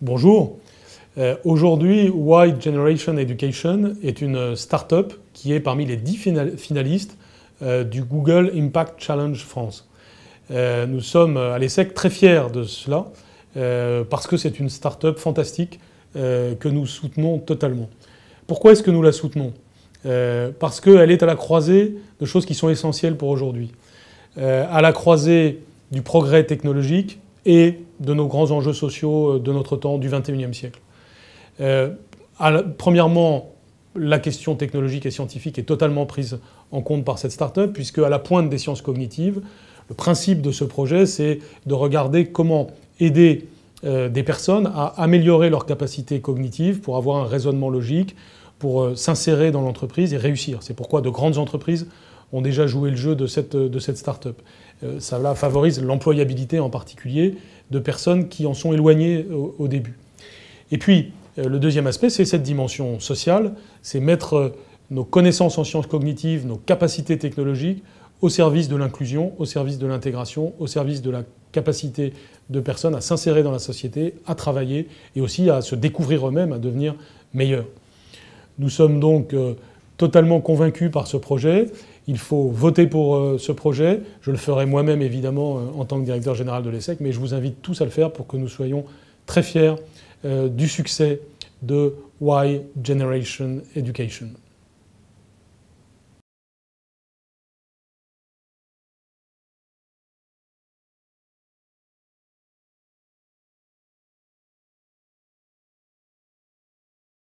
Bonjour. Euh, aujourd'hui, Wide Generation Education est une start-up qui est parmi les dix finalistes euh, du Google Impact Challenge France. Euh, nous sommes à l'ESSEC très fiers de cela parce que c'est une start-up fantastique que nous soutenons totalement. Pourquoi est-ce que nous la soutenons Parce qu'elle est à la croisée de choses qui sont essentielles pour aujourd'hui. à la croisée du progrès technologique, et de nos grands enjeux sociaux euh, de notre temps, du XXIe siècle. Euh, premièrement, la question technologique et scientifique est totalement prise en compte par cette start-up, puisque à la pointe des sciences cognitives, le principe de ce projet, c'est de regarder comment aider euh, des personnes à améliorer leurs capacités cognitives pour avoir un raisonnement logique, pour s'insérer dans l'entreprise et réussir. C'est pourquoi de grandes entreprises ont déjà joué le jeu de cette, de cette start-up. Euh, ça là, favorise l'employabilité en particulier de personnes qui en sont éloignées au, début. Et puis, euh, le deuxième aspect, c'est cette dimension sociale, c'est mettre euh, nos connaissances en sciences cognitives, nos capacités technologiques au service de l'inclusion, au service de l'intégration, au service de la capacité de personnes à s'insérer dans la société, à travailler et aussi à se découvrir eux-mêmes, à devenir meilleurs. Nous sommes donc totalement convaincu par ce projet. Il faut voter pour euh, ce projet. Je le ferai moi-même, évidemment, euh, en tant que directeur général de l'ESSEC, mais je vous invite tous à le faire pour que nous soyons très fiers euh, du succès de Y Generation Education.